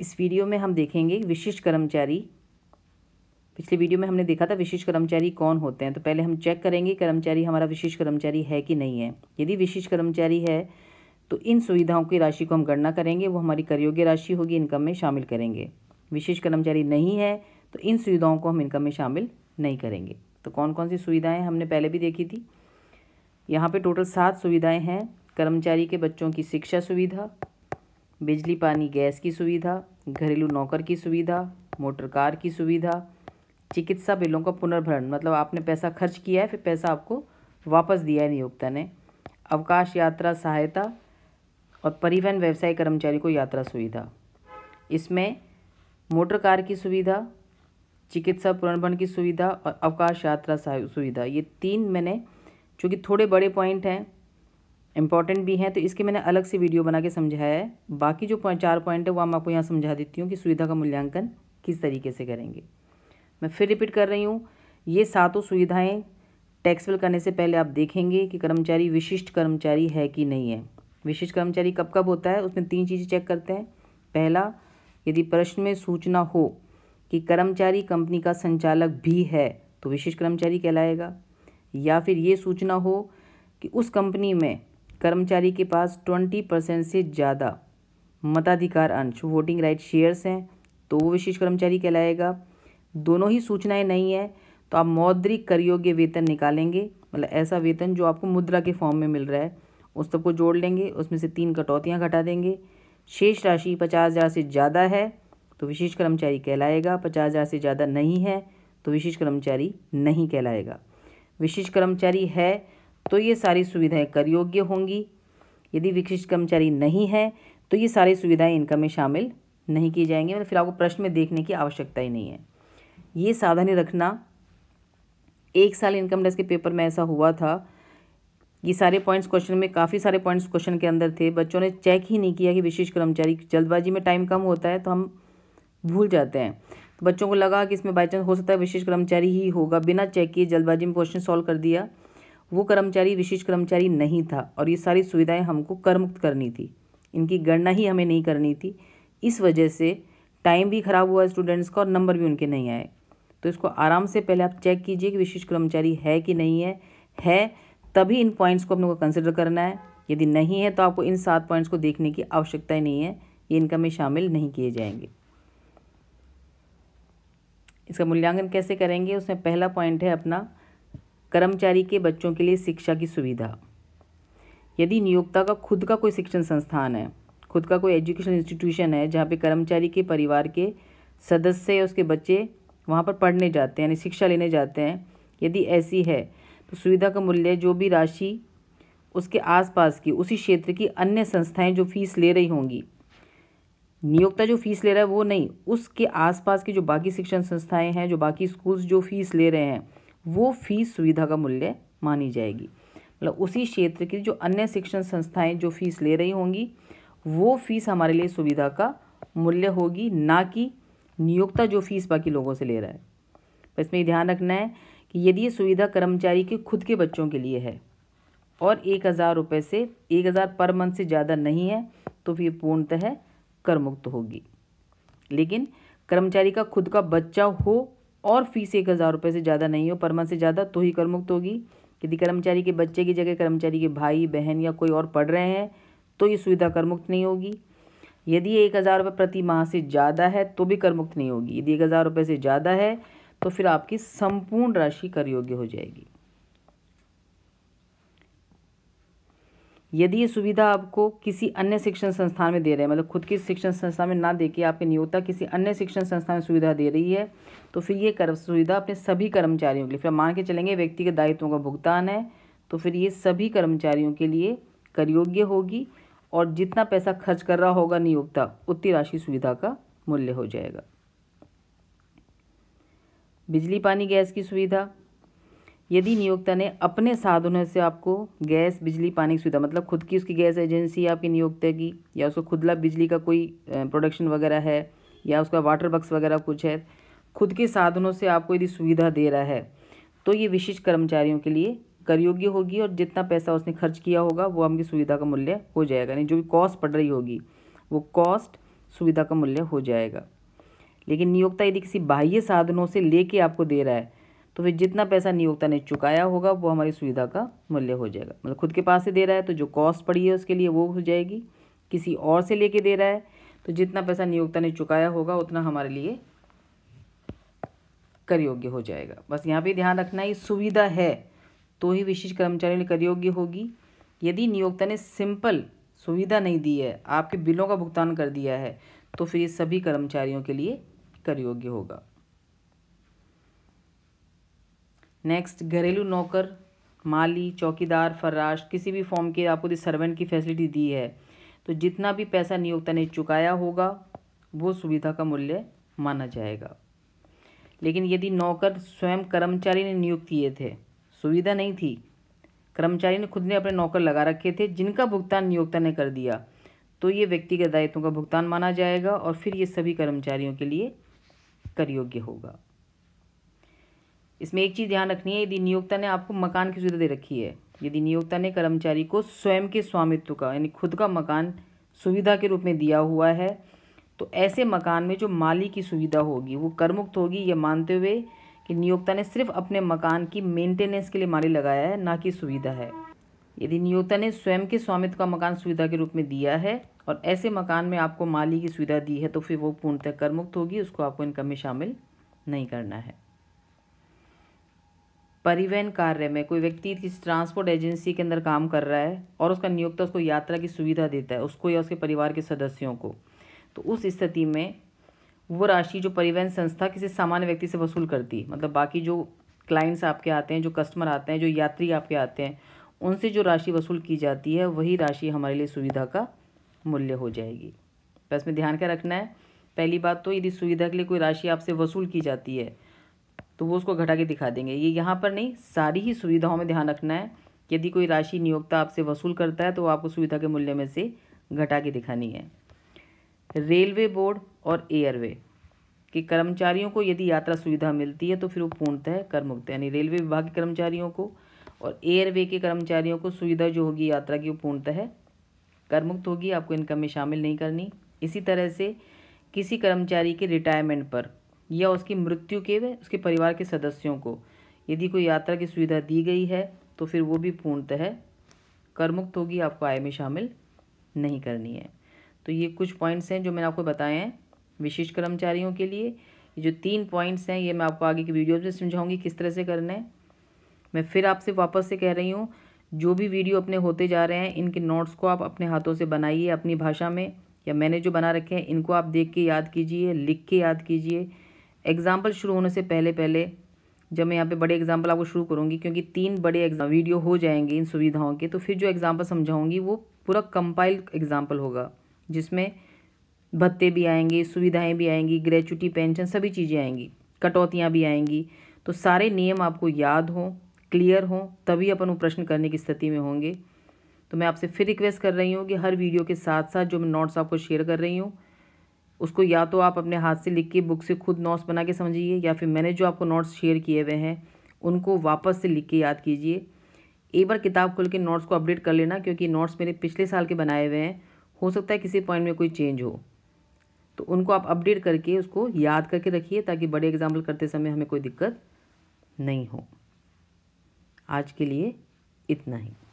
इस वीडियो में हम देखेंगे विशिष्ट कर्मचारी पिछले वीडियो में हमने देखा था विशिष्ट कर्मचारी कौन होते हैं तो पहले हम चेक करेंगे कर्मचारी हमारा विशिष्ट कर्मचारी है कि नहीं है यदि विशिष्ट कर्मचारी है तो इन सुविधाओं की राशि को हम गणना करेंगे वो हमारी करयोग्य राशि होगी इनकम में शामिल करेंगे विशिष्ट कर्मचारी नहीं है तो इन सुविधाओं को हम इनकम में शामिल नहीं करेंगे तो कौन कौन सी सुविधाएँ हमने पहले भी देखी थी यहाँ पर टोटल सात सुविधाएँ हैं कर्मचारी के बच्चों की शिक्षा सुविधा बिजली पानी गैस की सुविधा घरेलू नौकर की सुविधा मोटर कार की सुविधा चिकित्सा बिलों का पुनर्भरण मतलब आपने पैसा खर्च किया है फिर पैसा आपको वापस दिया है नियोक्ता ने अवकाश यात्रा सहायता और परिवहन व्यवसाय कर्मचारी को यात्रा सुविधा इसमें मोटर कार की सुविधा चिकित्सा पुनर्भरण की सुविधा और अवकाश यात्रा सुविधा ये तीन मैंने चूँकि थोड़े बड़े पॉइंट हैं इंपॉर्टेंट भी हैं तो इसके मैंने अलग से वीडियो बना के समझाया है बाकी जो चार पॉइंट है वो हम आपको यहाँ समझा देती हूँ कि सुविधा का मूल्यांकन किस तरीके से करेंगे मैं फिर रिपीट कर रही हूँ ये सातों सुविधाएँ टैक्सबल करने से पहले आप देखेंगे कि कर्मचारी विशिष्ट कर्मचारी है कि नहीं है विशिष्ट कर्मचारी कब कब होता है उसमें तीन चीज़ें चेक करते हैं पहला यदि प्रश्न में सूचना हो कि कर्मचारी कंपनी का संचालक भी है तो विशिष्ट कर्मचारी कहलाएगा या फिर ये सूचना हो कि उस कंपनी में कर्मचारी के पास ट्वेंटी परसेंट से ज़्यादा मताधिकार अंश वोटिंग राइट शेयर्स हैं तो वो विशेष कर्मचारी कहलाएगा दोनों ही सूचनाएं नहीं हैं तो आप मौद्रिक करयोग्य वेतन निकालेंगे मतलब ऐसा वेतन जो आपको मुद्रा के फॉर्म में मिल रहा है उस सबको जोड़ लेंगे उसमें से तीन कटौतियाँ घटा देंगे शेष राशि पचास हज़ार से ज़्यादा है तो विशेष कर्मचारी कहलाएगा पचास हज़ार से ज़्यादा नहीं है तो विशेष कर्मचारी नहीं कहलाएगा विशेष कर्मचारी है तो ये सारी सुविधाएं कर योग्य होंगी यदि विशिष्ट कर्मचारी नहीं है तो ये सारी सुविधाएं इनकम में शामिल नहीं की जाएंगी मतलब फिर आपको प्रश्न में देखने की आवश्यकता ही नहीं है ये सावधानी रखना एक साल इनकम टैक्स के पेपर में ऐसा हुआ था ये सारे पॉइंट्स क्वेश्चन में काफ़ी सारे पॉइंट्स क्वेश्चन के अंदर थे बच्चों ने चेक ही नहीं किया कि विशेष कर्मचारी जल्दबाजी में टाइम कम होता है तो हम भूल जाते हैं तो बच्चों को लगा कि इसमें बाई चांस हो सकता है विशेष कर्मचारी ही होगा बिना चेक किए जल्दबाजी में क्वेश्चन सॉल्व कर दिया वो कर्मचारी विशेष कर्मचारी नहीं था और ये सारी सुविधाएं हमको कर मुक्त करनी थी इनकी गणना ही हमें नहीं करनी थी इस वजह से टाइम भी ख़राब हुआ स्टूडेंट्स का और नंबर भी उनके नहीं आए तो इसको आराम से पहले आप चेक कीजिए कि विशेष कर्मचारी है कि नहीं है है तभी इन पॉइंट्स को अपने को कंसिडर करना है यदि नहीं है तो आपको इन सात पॉइंट्स को देखने की आवश्यकता ही नहीं है ये इनका में शामिल नहीं किए जाएंगे इसका मूल्यांकन कैसे करेंगे उसमें पहला पॉइंट है अपना कर्मचारी के बच्चों के लिए शिक्षा की सुविधा यदि नियोक्ता का खुद का कोई शिक्षण संस्थान है खुद का कोई एजुकेशन इंस्टीट्यूशन है जहाँ पे कर्मचारी के परिवार के सदस्य या उसके बच्चे वहाँ पर पढ़ने जाते हैं यानी शिक्षा लेने जाते हैं यदि ऐसी है तो सुविधा का मूल्य जो भी राशि उसके आसपास की उसी क्षेत्र की अन्य संस्थाएं जो फीस ले रही होंगी नियोक्ता जो फीस ले रहा है वो नहीं उसके आसपास की जो बाकी शिक्षण संस्थाएं हैं जो बाकी स्कूल्स जो फीस ले रहे हैं वो फीस सुविधा का मूल्य मानी जाएगी मतलब उसी क्षेत्र की जो अन्य शिक्षण संस्थाएं जो फीस ले रही होंगी वो फीस हमारे लिए सुविधा का मूल्य होगी ना कि नियोक्ता जो फीस बाकी लोगों से ले रहा है तो इसमें ध्यान रखना है कि यदि ये सुविधा कर्मचारी के खुद के बच्चों के लिए है और एक हज़ार रुपये से एक हज़ार पर मंथ से ज़्यादा नहीं है तो फिर पूर्णतः कर मुक्त होगी लेकिन कर्मचारी का खुद का बच्चा हो और फीस एक हज़ार रुपये से ज़्यादा नहीं हो पर मंथ से ज़्यादा तो ही कर मुक्त होगी यदि कर्मचारी के बच्चे की जगह कर्मचारी के भाई बहन या कोई और पढ़ रहे हैं तो ये सुविधा कर मुक्त नहीं होगी यदि एक हज़ार रुपये प्रति माह से ज़्यादा है तो भी करमुक्त नहीं होगी यदि एक हज़ार रुपये से ज़्यादा है तो फिर आपकी संपूर्ण राशि कर योग्य हो जाएगी यदि ये सुविधा आपको किसी अन्य शिक्षण संस्थान में दे रहे हैं मतलब खुद की शिक्षण संस्थान में ना देके आपके नियोक्ता किसी अन्य शिक्षण संस्थान में सुविधा दे रही है तो फिर ये कर सुविधा अपने सभी कर्मचारियों के लिए फिर मान के चलेंगे व्यक्ति के दायित्वों का भुगतान है तो फिर ये सभी कर्मचारियों के लिए करयोग्य होगी और जितना पैसा खर्च कर रहा होगा नियोक्ता उतनी राशि सुविधा का मूल्य हो जाएगा बिजली पानी गैस की सुविधा यदि नियोक्ता ने अपने साधनों से आपको गैस बिजली पानी की सुविधा मतलब खुद की उसकी गैस एजेंसी आपकी नियोक्ता की या उसको खुदला बिजली का कोई प्रोडक्शन वगैरह है या उसका वाटर बक्स वगैरह कुछ है खुद के साधनों से आपको यदि सुविधा दे रहा है तो ये विशिष्ट कर्मचारियों के लिए कर योग्य होगी और जितना पैसा उसने खर्च किया होगा वो आपकी सुविधा का मूल्य हो जाएगा यानी जो भी कॉस्ट पड़ रही होगी वो कॉस्ट सुविधा का मूल्य हो जाएगा लेकिन नियोक्ता यदि किसी बाह्य साधनों से लेके आपको दे रहा है तो फिर जितना पैसा नियोक्ता ने चुकाया होगा वो हमारी सुविधा का मूल्य हो जाएगा मतलब खुद के पास से दे रहा है तो जो कॉस्ट पड़ी है उसके लिए वो हो जाएगी किसी और से लेके दे रहा है तो जितना पैसा नियोक्ता ने चुकाया होगा उतना हमारे लिए कर योग्य हो जाएगा बस यहाँ पे ध्यान रखना है सुविधा है तो ही विशिष्ट कर्मचारी ने कर योग्य होगी यदि नियोक्ता ने सिंपल सुविधा नहीं दी है आपके बिलों का भुगतान कर दिया है तो फिर ये सभी कर्मचारियों के लिए कर योग्य होगा नेक्स्ट घरेलू नौकर माली चौकीदार फर्राश किसी भी फॉर्म के आपको सर्वेंट की फैसिलिटी दी है तो जितना भी पैसा नियोक्ता ने चुकाया होगा वो सुविधा का मूल्य माना जाएगा लेकिन यदि नौकर स्वयं कर्मचारी ने नियुक्त किए थे सुविधा नहीं थी कर्मचारी ने खुद ने अपने नौकर लगा रखे थे जिनका भुगतान नियोक्ता ने कर दिया तो ये व्यक्तिगत दायित्वों का भुगतान माना जाएगा और फिर ये सभी कर्मचारियों के लिए कर योग्य होगा इसमें एक चीज़ ध्यान रखनी है यदि नियोक्ता ने आपको मकान की सुविधा दे रखी है यदि नियोक्ता ने कर्मचारी को स्वयं के स्वामित्व का यानी खुद का मकान सुविधा के रूप में दिया हुआ है तो ऐसे मकान में जो माली की सुविधा होगी वो करमुक्त होगी ये मानते हुए कि नियोक्ता ने सिर्फ अपने मकान की मेंटेनेंस के लिए माली लगाया है ना कि सुविधा है यदि नियोक्ता ने स्वयं के स्वामित्व का मकान सुविधा के रूप में दिया है और ऐसे मकान में आपको माली की सुविधा दी है तो फिर वो पूर्णतः करमुक्त होगी उसको आपको इनकम में शामिल नहीं करना है परिवहन कार्य में कोई व्यक्ति किसी ट्रांसपोर्ट एजेंसी के अंदर काम कर रहा है और उसका नियोक्ता उसको यात्रा की सुविधा देता है उसको या उसके परिवार के सदस्यों को तो उस स्थिति में वो राशि जो परिवहन संस्था किसी सामान्य व्यक्ति से वसूल करती है मतलब बाकी जो क्लाइंट्स आपके आते हैं जो कस्टमर आते हैं जो यात्री आपके आते हैं उनसे जो राशि वसूल की जाती है वही राशि हमारे लिए सुविधा का मूल्य हो जाएगी बस में ध्यान क्या रखना है पहली बात तो यदि सुविधा के लिए कोई राशि आपसे वसूल की जाती है तो वो उसको घटा के दिखा देंगे ये यहाँ पर नहीं सारी ही सुविधाओं में ध्यान रखना है यदि कोई राशि नियोक्ता आपसे वसूल करता है तो आपको सुविधा के मूल्य में से घटा के दिखानी है रेलवे बोर्ड और एयरवे के कर्मचारियों को यदि यात्रा सुविधा मिलती है तो फिर वो पूर्णतः कर मुक्त यानी रेलवे विभाग के कर्मचारियों को और एयरवे के कर्मचारियों को सुविधा जो होगी यात्रा की वो पूर्णतः कर मुक्त होगी आपको इनकम में शामिल नहीं करनी इसी तरह से किसी कर्मचारी के रिटायरमेंट पर या उसकी मृत्यु के व उसके परिवार के सदस्यों को यदि कोई यात्रा की सुविधा दी गई है तो फिर वो भी पूर्णतः कर मुक्त होगी आपको आय में शामिल नहीं करनी है तो ये कुछ पॉइंट्स हैं जो मैंने आपको बताए हैं विशिष्ट कर्मचारियों के लिए ये जो तीन पॉइंट्स हैं ये मैं आपको आगे की वीडियो में समझाऊंगी किस तरह से करना है मैं फिर आपसे वापस से कह रही हूँ जो भी वीडियो अपने होते जा रहे हैं इनके नोट्स को आप अपने हाथों से बनाइए अपनी भाषा में या मैंने जो बना रखे हैं इनको आप देख के याद कीजिए लिख के याद कीजिए एग्ज़ाम्पल शुरू होने से पहले पहले जब मैं यहाँ पे बड़े एग्जाम्पल आपको शुरू करूँगी क्योंकि तीन बड़े एग्जाम वीडियो हो जाएंगे इन सुविधाओं के तो फिर जो एग्ज़ाम्पल समझाऊँगी वो पूरा कंपाइल एग्ज़ाम्पल होगा जिसमें भत्ते भी आएंगे सुविधाएं भी आएंगी ग्रेचुटी पेंशन सभी चीज़ें आएंगी कटौतियाँ भी आएंगी तो सारे नियम आपको याद हों क्लियर हों तभी अपन वो प्रश्न करने की स्थिति में होंगे तो मैं आपसे फिर रिक्वेस्ट कर रही हूँ कि हर वीडियो के साथ साथ जो मैं नोट्स आपको शेयर कर रही हूँ उसको या तो आप अपने हाथ से लिख के बुक से खुद नोट्स बना के समझिए या फिर मैंने जो आपको नोट्स शेयर किए हुए हैं उनको वापस से लिख के याद कीजिए एक बार किताब खोल के नोट्स को अपडेट कर लेना क्योंकि नोट्स मेरे पिछले साल के बनाए हुए हैं हो सकता है किसी पॉइंट में कोई चेंज हो तो उनको आप अपडेट करके उसको याद करके रखिए ताकि बड़े एग्जाम्पल करते समय हमें कोई दिक्कत नहीं हो आज के लिए इतना ही